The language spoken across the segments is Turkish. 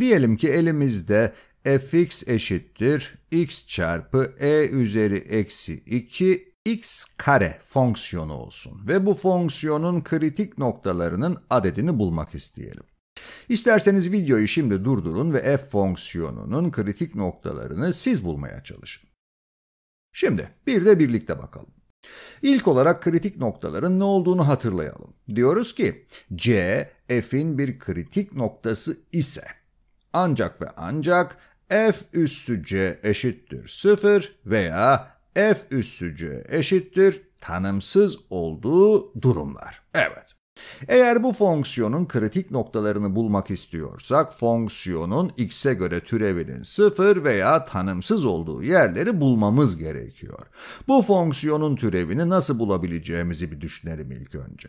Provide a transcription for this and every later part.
Diyelim ki elimizde fx eşittir x çarpı e üzeri eksi 2 x kare fonksiyonu olsun ve bu fonksiyonun kritik noktalarının adedini bulmak isteyelim. İsterseniz videoyu şimdi durdurun ve f fonksiyonunun kritik noktalarını siz bulmaya çalışın. Şimdi bir de birlikte bakalım. İlk olarak kritik noktaların ne olduğunu hatırlayalım. Diyoruz ki c f'in bir kritik noktası ise ancak ve ancak f üssü c eşittir 0 veya f üssü c eşittir tanımsız olduğu durumlar. Evet. Eğer bu fonksiyonun kritik noktalarını bulmak istiyorsak fonksiyonun x'e göre türevinin sıfır veya tanımsız olduğu yerleri bulmamız gerekiyor. Bu fonksiyonun türevini nasıl bulabileceğimizi bir düşünelim ilk önce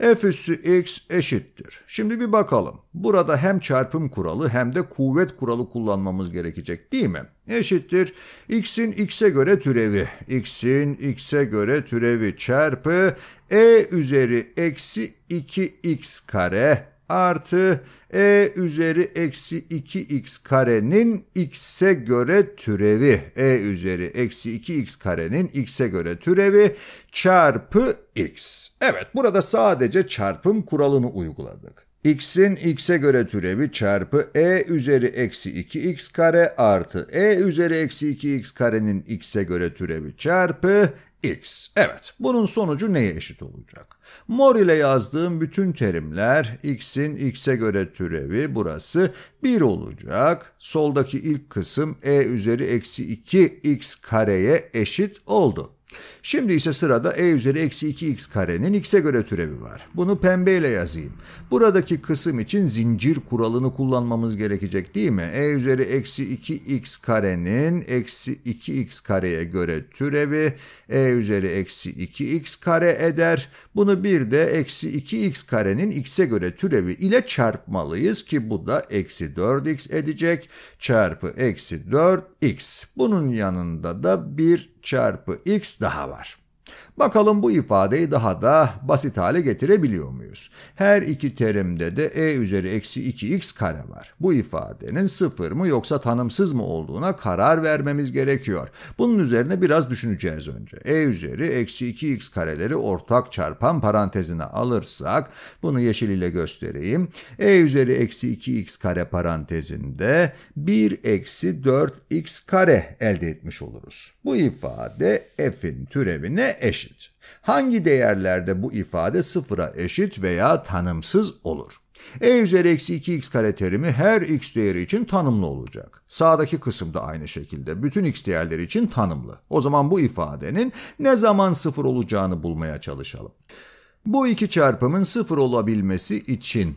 f üssü x eşittir. Şimdi bir bakalım. Burada hem çarpım kuralı hem de kuvvet kuralı kullanmamız gerekecek değil mi? Eşittir. x'in x'e göre türevi. x'in x'e göre türevi çarpı e üzeri eksi 2x kare artı e üzeri eksi 2x karenin x'e göre türevi e üzeri eksi 2x karenin x'e göre türevi çarpı x. Evet burada sadece çarpım kuralını uyguladık. x'in x'e göre türevi çarpı e üzeri eksi 2x kare artı e üzeri eksi 2x karenin x'e göre türevi çarpı x. Evet, bunun sonucu neye eşit olacak? Mor ile yazdığım bütün terimler x'in x'e göre türevi burası 1 olacak. Soldaki ilk kısım e üzeri eksi 2 x kareye eşit oldu. Şimdi ise sırada e üzeri eksi 2x karenin x'e göre türevi var. Bunu pembeyle yazayım. Buradaki kısım için zincir kuralını kullanmamız gerekecek değil mi? e üzeri eksi 2x karenin eksi 2x kareye göre türevi e üzeri eksi 2x kare eder. Bunu bir de eksi 2x karenin x'e göre türevi ile çarpmalıyız ki bu da eksi 4x edecek çarpı eksi 4x. Bunun yanında da bir çarpı x daha var. Bakalım bu ifadeyi daha da basit hale getirebiliyor muyuz? Her iki terimde de e üzeri eksi 2x kare var. Bu ifadenin sıfır mı yoksa tanımsız mı olduğuna karar vermemiz gerekiyor. Bunun üzerine biraz düşüneceğiz önce. e üzeri eksi 2x kareleri ortak çarpan parantezine alırsak, bunu yeşil ile göstereyim. e üzeri eksi 2x kare parantezinde 1 eksi 4x kare elde etmiş oluruz. Bu ifade f'in türevine eşit eşit? Hangi değerlerde bu ifade sıfıra eşit veya tanımsız olur? e üzeri eksi 2x kare terimi her x değeri için tanımlı olacak. Sağdaki kısım da aynı şekilde bütün x değerleri için tanımlı. O zaman bu ifadenin ne zaman sıfır olacağını bulmaya çalışalım. Bu iki çarpımın sıfır olabilmesi için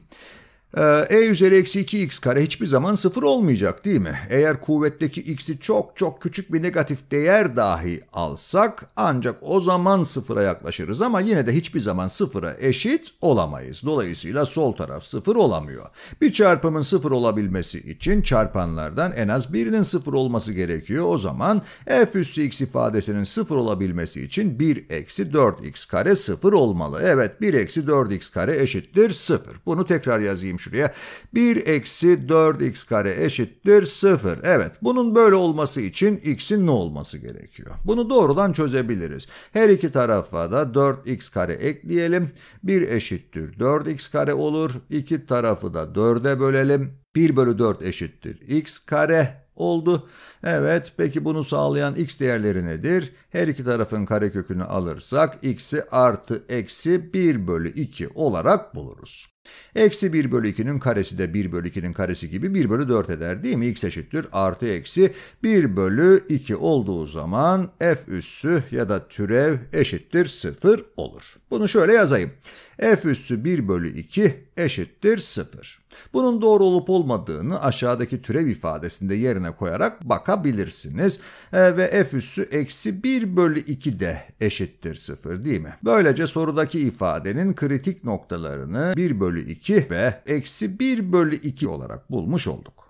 ee, e üzeri eksi 2x kare hiçbir zaman sıfır olmayacak değil mi? Eğer kuvvetteki x'i çok çok küçük bir negatif değer dahi alsak ancak o zaman sıfıra yaklaşırız ama yine de hiçbir zaman sıfıra eşit olamayız. Dolayısıyla sol taraf sıfır olamıyor. Bir çarpımın sıfır olabilmesi için çarpanlardan en az birinin sıfır olması gerekiyor. O zaman f üssü x ifadesinin sıfır olabilmesi için 1 eksi 4x kare sıfır olmalı. Evet 1 eksi 4x kare eşittir sıfır. Bunu tekrar yazayım şuraya. 1 eksi 4x kare eşittir 0. Evet bunun böyle olması için x'in ne olması gerekiyor? Bunu doğrudan çözebiliriz. Her iki tarafa da 4x kare ekleyelim. 1 eşittir 4x kare olur. İki tarafı da 4'e bölelim. 1 bölü 4 eşittir x kare oldu. Evet peki bunu sağlayan x değerleri nedir? Her iki tarafın karekökünü alırsak x'i artı eksi 1 bölü 2 olarak buluruz. Eksi 1 bölü 2'nin karesi de 1 bölü 2'nin karesi gibi 1 bölü 4 eder değil mi? X eşittir artı eksi 1 bölü 2 olduğu zaman f üssü ya da türev eşittir 0 olur. Bunu şöyle yazayım. f üssü 1 bölü 2 eşittir 0. Bunun doğru olup olmadığını aşağıdaki türev ifadesinde yerine koyarak bakabilirsiniz. E, ve f üssü eksi 1 bölü 2 de eşittir 0 değil mi? Böylece sorudaki ifadenin kritik noktalarını 1 bölü 2 ve eksi 1 bölü 2 olarak bulmuş olduk.